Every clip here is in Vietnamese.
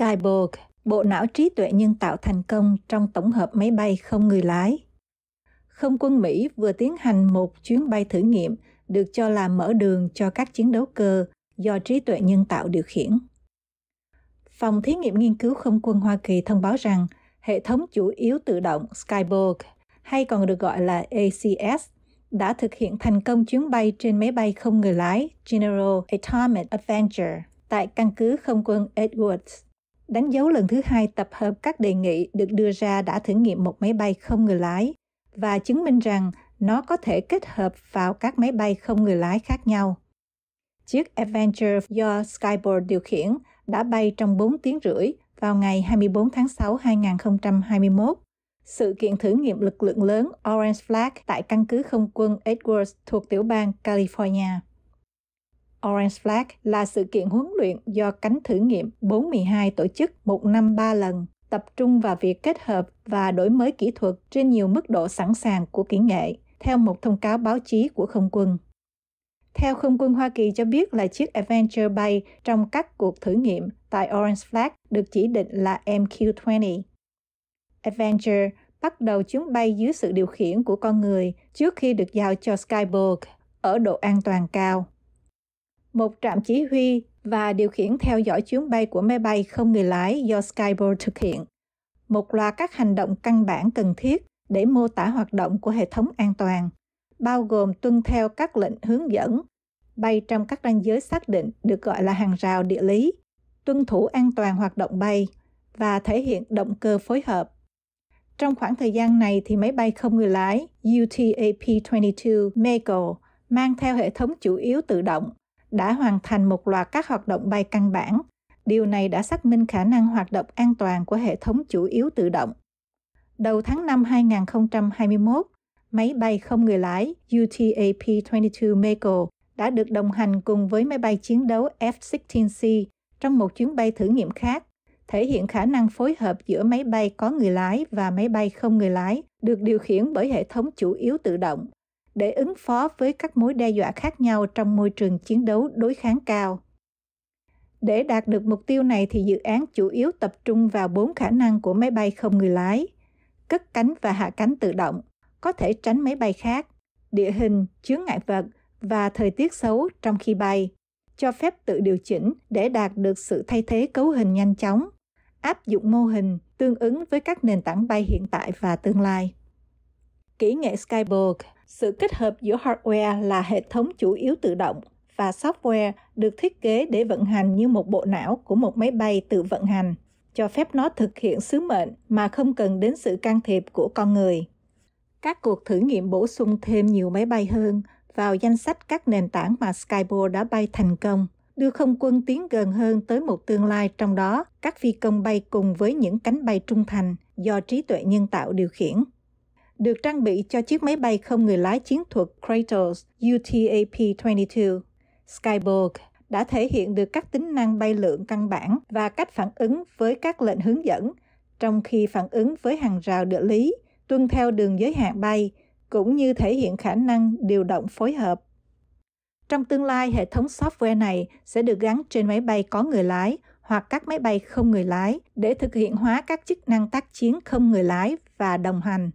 Skyborg, bộ não trí tuệ nhân tạo thành công trong tổng hợp máy bay không người lái. Không quân Mỹ vừa tiến hành một chuyến bay thử nghiệm được cho là mở đường cho các chiến đấu cơ do trí tuệ nhân tạo điều khiển. Phòng thí nghiệm nghiên cứu không quân Hoa Kỳ thông báo rằng hệ thống chủ yếu tự động Skyborg, hay còn được gọi là ACS, đã thực hiện thành công chuyến bay trên máy bay không người lái General Atomic Adventure tại căn cứ không quân Edwards đánh dấu lần thứ hai tập hợp các đề nghị được đưa ra đã thử nghiệm một máy bay không người lái và chứng minh rằng nó có thể kết hợp vào các máy bay không người lái khác nhau. Chiếc Adventure do Skyboard điều khiển đã bay trong 4 tiếng rưỡi vào ngày 24 tháng 6 2021. Sự kiện thử nghiệm lực lượng lớn Orange Flag tại căn cứ không quân Edwards thuộc tiểu bang California. Orange Flag là sự kiện huấn luyện do cánh thử nghiệm 42 tổ chức một năm ba lần, tập trung vào việc kết hợp và đổi mới kỹ thuật trên nhiều mức độ sẵn sàng của kỹ nghệ, theo một thông cáo báo chí của không quân. Theo không quân Hoa Kỳ cho biết là chiếc Adventure bay trong các cuộc thử nghiệm tại Orange Flag được chỉ định là MQ-20. Adventure bắt đầu chuyến bay dưới sự điều khiển của con người trước khi được giao cho Skyborg ở độ an toàn cao một trạm chỉ huy và điều khiển theo dõi chuyến bay của máy bay không người lái do Skybo thực hiện. Một loạt các hành động căn bản cần thiết để mô tả hoạt động của hệ thống an toàn, bao gồm tuân theo các lệnh hướng dẫn, bay trong các ranh giới xác định được gọi là hàng rào địa lý, tuân thủ an toàn hoạt động bay và thể hiện động cơ phối hợp. Trong khoảng thời gian này thì máy bay không người lái UTAP-22 Mako mang theo hệ thống chủ yếu tự động đã hoàn thành một loạt các hoạt động bay căn bản. Điều này đã xác minh khả năng hoạt động an toàn của hệ thống chủ yếu tự động. Đầu tháng 5 2021, máy bay không người lái UTAP-22 Mako đã được đồng hành cùng với máy bay chiến đấu F-16C trong một chuyến bay thử nghiệm khác, thể hiện khả năng phối hợp giữa máy bay có người lái và máy bay không người lái được điều khiển bởi hệ thống chủ yếu tự động để ứng phó với các mối đe dọa khác nhau trong môi trường chiến đấu đối kháng cao. Để đạt được mục tiêu này thì dự án chủ yếu tập trung vào bốn khả năng của máy bay không người lái: cất cánh và hạ cánh tự động, có thể tránh máy bay khác, địa hình, chướng ngại vật và thời tiết xấu trong khi bay, cho phép tự điều chỉnh để đạt được sự thay thế cấu hình nhanh chóng, áp dụng mô hình tương ứng với các nền tảng bay hiện tại và tương lai. Kỹ nghệ Skyborg sự kết hợp giữa hardware là hệ thống chủ yếu tự động và software được thiết kế để vận hành như một bộ não của một máy bay tự vận hành, cho phép nó thực hiện sứ mệnh mà không cần đến sự can thiệp của con người. Các cuộc thử nghiệm bổ sung thêm nhiều máy bay hơn vào danh sách các nền tảng mà Skypo đã bay thành công, đưa không quân tiến gần hơn tới một tương lai trong đó các phi công bay cùng với những cánh bay trung thành do trí tuệ nhân tạo điều khiển được trang bị cho chiếc máy bay không người lái chiến thuật Kratos UTAP-22. Skyborg đã thể hiện được các tính năng bay lượng căn bản và cách phản ứng với các lệnh hướng dẫn, trong khi phản ứng với hàng rào địa lý, tuân theo đường giới hạn bay, cũng như thể hiện khả năng điều động phối hợp. Trong tương lai, hệ thống software này sẽ được gắn trên máy bay có người lái hoặc các máy bay không người lái để thực hiện hóa các chức năng tác chiến không người lái và đồng hành.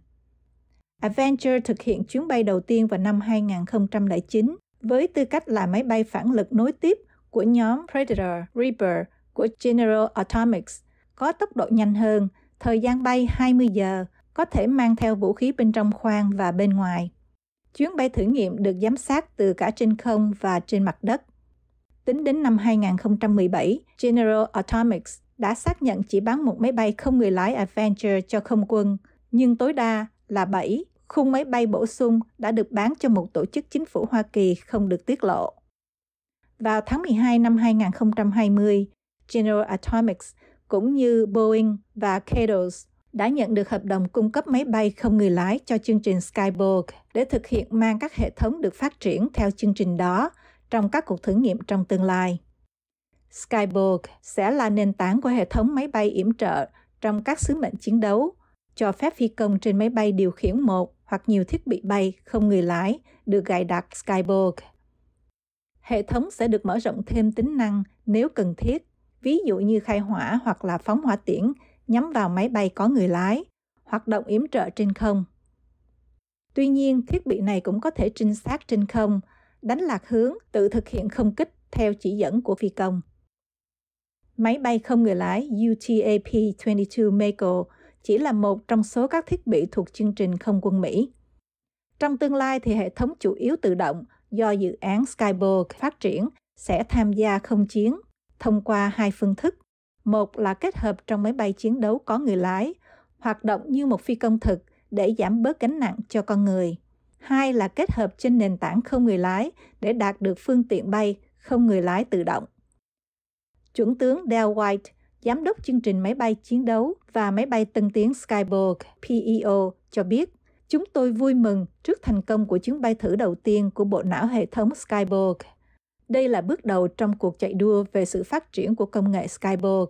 Avenger thực hiện chuyến bay đầu tiên vào năm 2009 với tư cách là máy bay phản lực nối tiếp của nhóm Predator Reaper của General Atomics, có tốc độ nhanh hơn, thời gian bay 20 giờ, có thể mang theo vũ khí bên trong khoang và bên ngoài. Chuyến bay thử nghiệm được giám sát từ cả trên không và trên mặt đất. Tính đến năm 2017, General Atomics đã xác nhận chỉ bán một máy bay không người lái Avenger cho không quân, nhưng tối đa là 7 khung máy bay bổ sung đã được bán cho một tổ chức chính phủ Hoa Kỳ không được tiết lộ. Vào tháng 12 năm 2020, General Atomics cũng như Boeing và Cadence đã nhận được hợp đồng cung cấp máy bay không người lái cho chương trình Skyborg để thực hiện mang các hệ thống được phát triển theo chương trình đó trong các cuộc thử nghiệm trong tương lai. Skyborg sẽ là nền tảng của hệ thống máy bay yểm trợ trong các sứ mệnh chiến đấu, cho phép phi công trên máy bay điều khiển một hoặc nhiều thiết bị bay không người lái được gài đặt Skyborg. Hệ thống sẽ được mở rộng thêm tính năng nếu cần thiết, ví dụ như khai hỏa hoặc là phóng hỏa tiễn nhắm vào máy bay có người lái, hoạt động yểm trợ trên không. Tuy nhiên, thiết bị này cũng có thể trinh sát trên không, đánh lạc hướng, tự thực hiện không kích theo chỉ dẫn của phi công. Máy bay không người lái UTAP-22 Mako chỉ là một trong số các thiết bị thuộc chương trình không quân Mỹ. Trong tương lai thì hệ thống chủ yếu tự động do dự án Skyborg phát triển sẽ tham gia không chiến thông qua hai phương thức. Một là kết hợp trong máy bay chiến đấu có người lái, hoạt động như một phi công thực để giảm bớt gánh nặng cho con người. Hai là kết hợp trên nền tảng không người lái để đạt được phương tiện bay không người lái tự động. Chuẩn tướng Dale White giám đốc chương trình máy bay chiến đấu và máy bay tân tiến Skyborg PEO cho biết, chúng tôi vui mừng trước thành công của chuyến bay thử đầu tiên của bộ não hệ thống Skyborg. Đây là bước đầu trong cuộc chạy đua về sự phát triển của công nghệ Skyborg.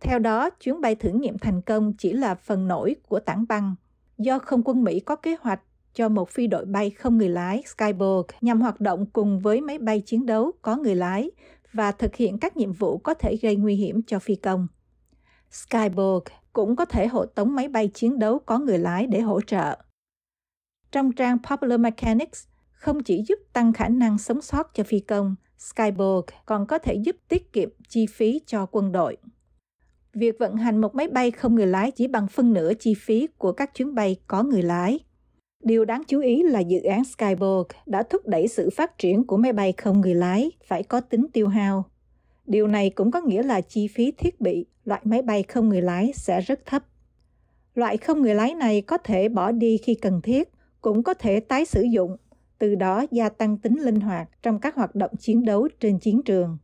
Theo đó, chuyến bay thử nghiệm thành công chỉ là phần nổi của tảng băng. Do không quân Mỹ có kế hoạch cho một phi đội bay không người lái Skyborg nhằm hoạt động cùng với máy bay chiến đấu có người lái và thực hiện các nhiệm vụ có thể gây nguy hiểm cho phi công. Skyborg cũng có thể hộ tống máy bay chiến đấu có người lái để hỗ trợ. Trong trang Popular Mechanics, không chỉ giúp tăng khả năng sống sót cho phi công, Skyborg còn có thể giúp tiết kiệm chi phí cho quân đội. Việc vận hành một máy bay không người lái chỉ bằng phân nửa chi phí của các chuyến bay có người lái. Điều đáng chú ý là dự án Skyborg đã thúc đẩy sự phát triển của máy bay không người lái phải có tính tiêu hao. Điều này cũng có nghĩa là chi phí thiết bị loại máy bay không người lái sẽ rất thấp. Loại không người lái này có thể bỏ đi khi cần thiết, cũng có thể tái sử dụng, từ đó gia tăng tính linh hoạt trong các hoạt động chiến đấu trên chiến trường.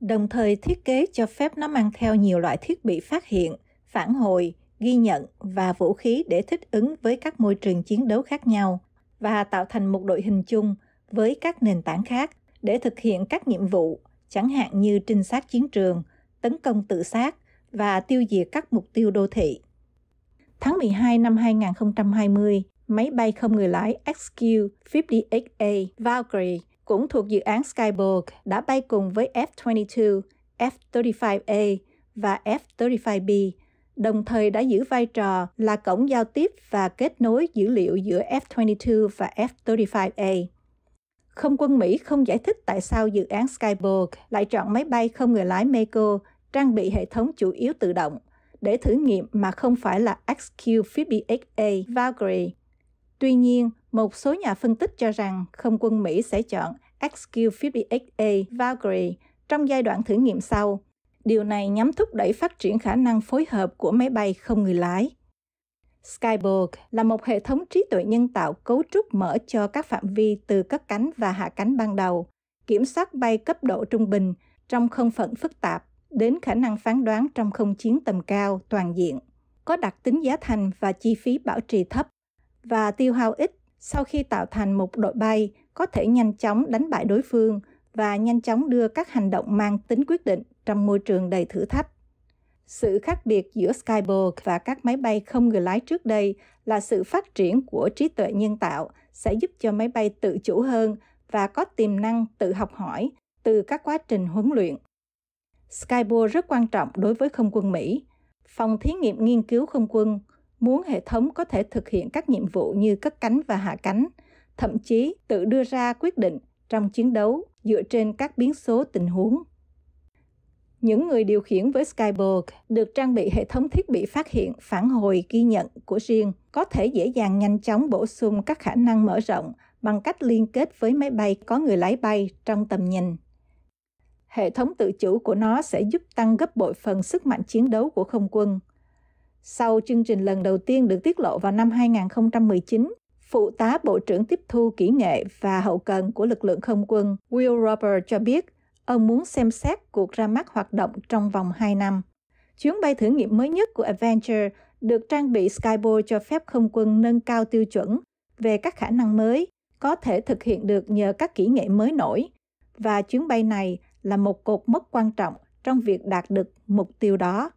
Đồng thời thiết kế cho phép nó mang theo nhiều loại thiết bị phát hiện, phản hồi, ghi nhận và vũ khí để thích ứng với các môi trường chiến đấu khác nhau và tạo thành một đội hình chung với các nền tảng khác để thực hiện các nhiệm vụ, chẳng hạn như trinh sát chiến trường, tấn công tự sát và tiêu diệt các mục tiêu đô thị. Tháng 12 năm 2020, máy bay không người lái XQ-58A Valkyrie cũng thuộc dự án Skyborg đã bay cùng với F-22, F-35A và F-35B đồng thời đã giữ vai trò là cổng giao tiếp và kết nối dữ liệu giữa F-22 và F-35A. Không quân Mỹ không giải thích tại sao dự án Skyborg lại chọn máy bay không người lái Mako trang bị hệ thống chủ yếu tự động để thử nghiệm mà không phải là XQ-58A Valkyrie. Tuy nhiên, một số nhà phân tích cho rằng không quân Mỹ sẽ chọn XQ-58A Valkyrie trong giai đoạn thử nghiệm sau – Điều này nhắm thúc đẩy phát triển khả năng phối hợp của máy bay không người lái. Skyborg là một hệ thống trí tuệ nhân tạo cấu trúc mở cho các phạm vi từ cất cánh và hạ cánh ban đầu, kiểm soát bay cấp độ trung bình trong không phận phức tạp đến khả năng phán đoán trong không chiến tầm cao toàn diện, có đặc tính giá thành và chi phí bảo trì thấp và tiêu hao ít sau khi tạo thành một đội bay có thể nhanh chóng đánh bại đối phương và nhanh chóng đưa các hành động mang tính quyết định trong môi trường đầy thử thách. Sự khác biệt giữa Skyborg và các máy bay không người lái trước đây là sự phát triển của trí tuệ nhân tạo sẽ giúp cho máy bay tự chủ hơn và có tiềm năng tự học hỏi từ các quá trình huấn luyện. Skyborg rất quan trọng đối với không quân Mỹ. Phòng thí nghiệm nghiên cứu không quân muốn hệ thống có thể thực hiện các nhiệm vụ như cất cánh và hạ cánh, thậm chí tự đưa ra quyết định trong chiến đấu dựa trên các biến số tình huống những người điều khiển với Skyborg được trang bị hệ thống thiết bị phát hiện, phản hồi, ghi nhận của riêng, có thể dễ dàng nhanh chóng bổ sung các khả năng mở rộng bằng cách liên kết với máy bay có người lái bay trong tầm nhìn. Hệ thống tự chủ của nó sẽ giúp tăng gấp bội phần sức mạnh chiến đấu của không quân. Sau chương trình lần đầu tiên được tiết lộ vào năm 2019, Phụ tá Bộ trưởng tiếp thu kỹ nghệ và hậu cần của lực lượng không quân Will Roper cho biết ông muốn xem xét cuộc ra mắt hoạt động trong vòng 2 năm. Chuyến bay thử nghiệm mới nhất của Adventure được trang bị Skyboy cho phép không quân nâng cao tiêu chuẩn về các khả năng mới có thể thực hiện được nhờ các kỹ nghệ mới nổi và chuyến bay này là một cột mốc quan trọng trong việc đạt được mục tiêu đó.